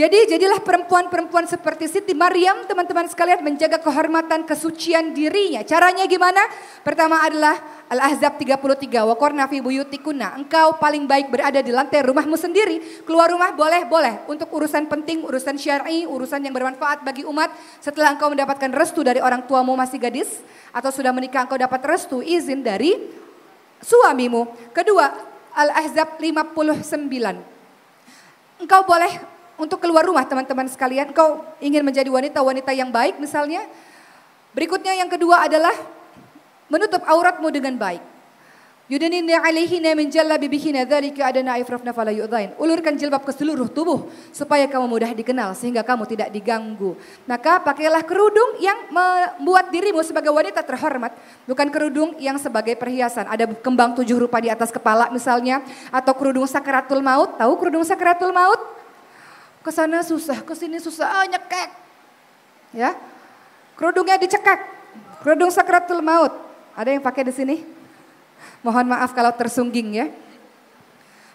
Jadi jadilah perempuan-perempuan seperti Siti Maryam teman-teman sekalian menjaga kehormatan kesucian dirinya. Caranya gimana? Pertama adalah Al-Ahzab 33. Wakorna fi buyutikuna. Engkau paling baik berada di lantai rumahmu sendiri. Keluar rumah boleh, boleh. Untuk urusan penting, urusan syar'i, urusan yang bermanfaat bagi umat. Setelah engkau mendapatkan restu dari orang tuamu masih gadis. Atau sudah menikah engkau dapat restu izin dari suamimu. Kedua, Al-Ahzab 59. Engkau boleh untuk keluar rumah teman-teman sekalian. Kau ingin menjadi wanita-wanita yang baik misalnya. Berikutnya yang kedua adalah menutup auratmu dengan baik. Yudanina alaihina min bibihina dhalika adana ifrafna fala yu'dhain. Ulurkan jilbab ke seluruh tubuh supaya kamu mudah dikenal sehingga kamu tidak diganggu. Maka pakailah kerudung yang membuat dirimu sebagai wanita terhormat, bukan kerudung yang sebagai perhiasan. Ada kembang tujuh rupa di atas kepala misalnya atau kerudung sakaratul maut. Tahu kerudung sakaratul maut? Ke sana susah, ke sini susah, oh, nyekek. Ya. Kerudungnya dicekek. Kerudung sakratul maut. Ada yang pakai di sini? Mohon maaf kalau tersungging ya.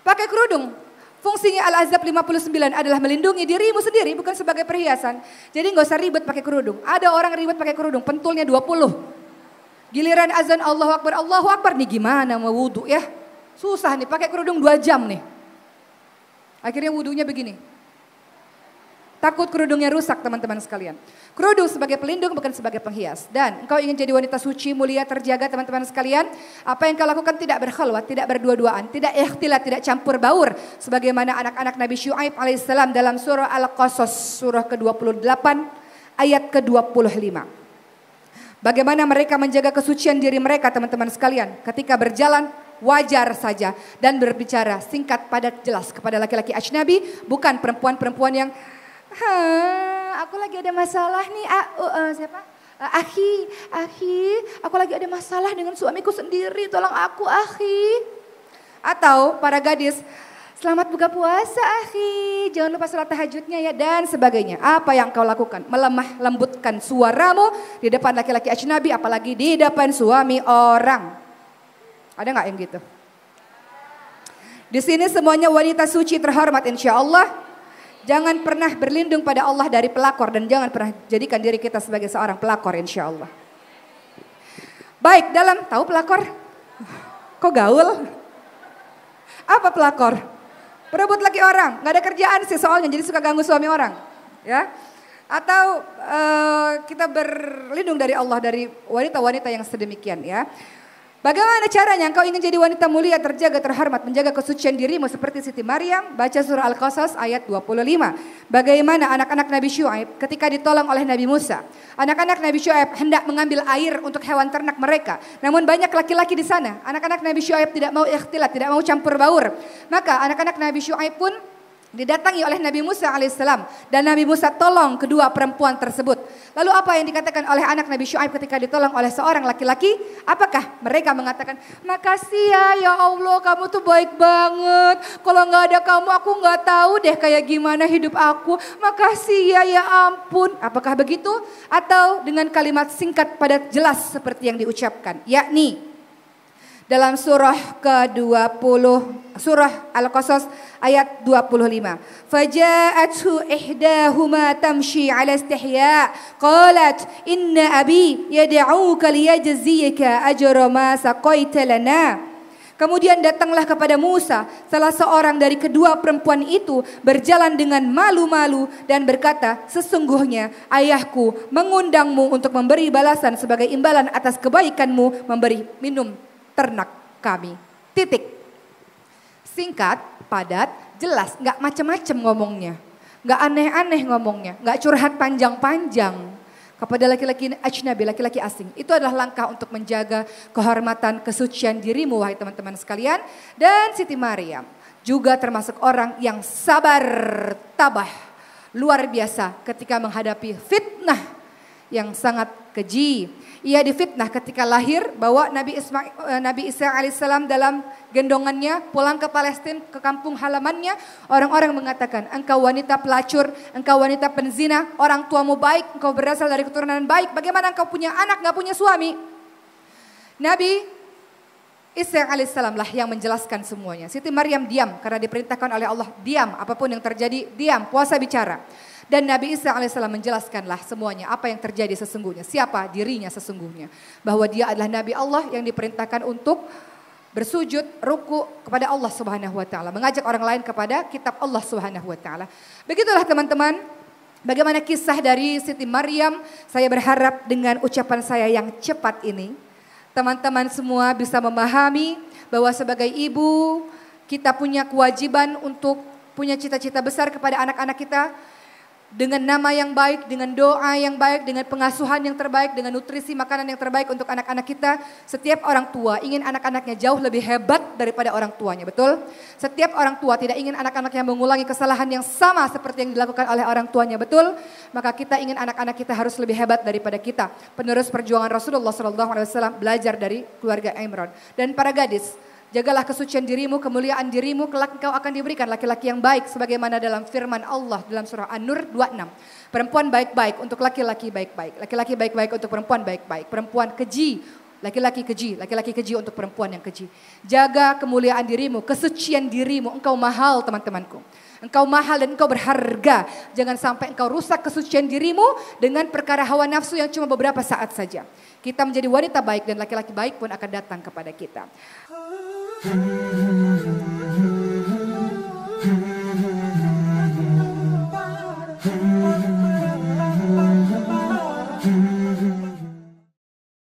Pakai kerudung. Fungsinya Al-Azab 59 adalah melindungi dirimu sendiri bukan sebagai perhiasan. Jadi nggak usah ribet pakai kerudung. Ada orang ribet pakai kerudung, pentulnya 20. Giliran azan Allahu Akbar, Allahu Akbar nih gimana mau wudhu ya? Susah nih pakai kerudung 2 jam nih. Akhirnya wudhunya begini. Takut kerudungnya rusak teman-teman sekalian. Kerudung sebagai pelindung bukan sebagai penghias. Dan engkau ingin jadi wanita suci, mulia, terjaga teman-teman sekalian. Apa yang kau lakukan tidak berkhalwat, tidak berdua-duaan, tidak ikhtilat, tidak campur baur. Sebagaimana anak-anak Nabi Syuaib alaihissalam dalam surah Al-Qasas surah ke-28 ayat ke-25. Bagaimana mereka menjaga kesucian diri mereka teman-teman sekalian. Ketika berjalan wajar saja dan berbicara singkat padat jelas kepada laki-laki ajnabi bukan perempuan-perempuan yang Hah, aku lagi ada masalah nih, A, uh, uh, siapa? Uh, e, ahi, ahi, aku lagi ada masalah dengan suamiku sendiri, tolong aku ahi. Atau para gadis, selamat buka puasa ahi, jangan lupa sholat tahajudnya ya dan sebagainya. Apa yang kau lakukan? Melemah lembutkan suaramu di depan laki-laki ajnabi apalagi di depan suami orang. Ada nggak yang gitu? Di sini semuanya wanita suci terhormat insya Allah. Jangan pernah berlindung pada Allah dari pelakor dan jangan pernah jadikan diri kita sebagai seorang pelakor insya Allah. Baik, dalam tahu pelakor? Kok gaul? Apa pelakor? Perebut lagi orang, nggak ada kerjaan sih soalnya, jadi suka ganggu suami orang, ya. Atau uh, kita berlindung dari Allah dari wanita-wanita yang sedemikian, ya. Bagaimana caranya engkau ingin jadi wanita mulia, terjaga, terhormat, menjaga kesucian dirimu seperti Siti Maryam? Baca surah Al-Qasas ayat 25. Bagaimana anak-anak Nabi Syuaib ketika ditolong oleh Nabi Musa? Anak-anak Nabi Syuaib hendak mengambil air untuk hewan ternak mereka. Namun banyak laki-laki di sana. Anak-anak Nabi Syuaib tidak mau ikhtilat, tidak mau campur baur. Maka anak-anak Nabi Syuaib pun didatangi oleh Nabi Musa alaihissalam dan Nabi Musa tolong kedua perempuan tersebut. Lalu apa yang dikatakan oleh anak Nabi Shu'aib ketika ditolong oleh seorang laki-laki? Apakah mereka mengatakan, makasih ya ya Allah kamu tuh baik banget. Kalau nggak ada kamu aku nggak tahu deh kayak gimana hidup aku. Makasih ya ya ampun. Apakah begitu? Atau dengan kalimat singkat padat jelas seperti yang diucapkan. Yakni dalam surah ke-20 surah Al-Qasas ayat 25 faja'athu ihdahuma tamshi ala istihya qalat inna abi yad'uka liyajziyaka ajra ma saqaita lana Kemudian datanglah kepada Musa, salah seorang dari kedua perempuan itu berjalan dengan malu-malu dan berkata, "Sesungguhnya ayahku mengundangmu untuk memberi balasan sebagai imbalan atas kebaikanmu memberi minum ternak kami. Titik. Singkat, padat, jelas, nggak macem-macem ngomongnya. Nggak aneh-aneh ngomongnya, nggak curhat panjang-panjang kepada laki-laki ajnabi, laki-laki asing. Itu adalah langkah untuk menjaga kehormatan, kesucian dirimu wahai teman-teman sekalian. Dan Siti Maryam juga termasuk orang yang sabar, tabah, luar biasa ketika menghadapi fitnah yang sangat keji. Ia difitnah ketika lahir bahwa Nabi, Ismail, eh, Nabi Isa alaihissalam dalam gendongannya pulang ke Palestina ke kampung halamannya. Orang-orang mengatakan engkau wanita pelacur, engkau wanita penzina, orang tuamu baik, engkau berasal dari keturunan baik. Bagaimana engkau punya anak nggak punya suami? Nabi Isa alaihissalam lah yang menjelaskan semuanya. Siti Maryam diam karena diperintahkan oleh Allah diam apapun yang terjadi diam puasa bicara. Dan Nabi Isa alaihissalam menjelaskanlah semuanya apa yang terjadi sesungguhnya, siapa dirinya sesungguhnya. Bahwa dia adalah Nabi Allah yang diperintahkan untuk bersujud ruku kepada Allah Subhanahu wa taala, mengajak orang lain kepada kitab Allah Subhanahu wa taala. Begitulah teman-teman, bagaimana kisah dari Siti Maryam. Saya berharap dengan ucapan saya yang cepat ini, teman-teman semua bisa memahami bahwa sebagai ibu kita punya kewajiban untuk punya cita-cita besar kepada anak-anak kita dengan nama yang baik, dengan doa yang baik, dengan pengasuhan yang terbaik, dengan nutrisi makanan yang terbaik untuk anak-anak kita. Setiap orang tua ingin anak-anaknya jauh lebih hebat daripada orang tuanya, betul? Setiap orang tua tidak ingin anak-anaknya mengulangi kesalahan yang sama seperti yang dilakukan oleh orang tuanya, betul? Maka kita ingin anak-anak kita harus lebih hebat daripada kita. Penerus perjuangan Rasulullah SAW belajar dari keluarga Imran. Dan para gadis, Jagalah kesucian dirimu, kemuliaan dirimu, kelak engkau akan diberikan laki-laki yang baik sebagaimana dalam firman Allah dalam surah An-Nur 26. Perempuan baik-baik untuk laki-laki baik-baik, laki-laki baik-baik untuk perempuan baik-baik, perempuan keji Laki-laki keji, laki-laki keji untuk perempuan yang keji. Jaga kemuliaan dirimu, kesucian dirimu. Engkau mahal teman-temanku. Engkau mahal dan engkau berharga. Jangan sampai engkau rusak kesucian dirimu dengan perkara hawa nafsu yang cuma beberapa saat saja. Kita menjadi wanita baik dan laki-laki baik pun akan datang kepada kita.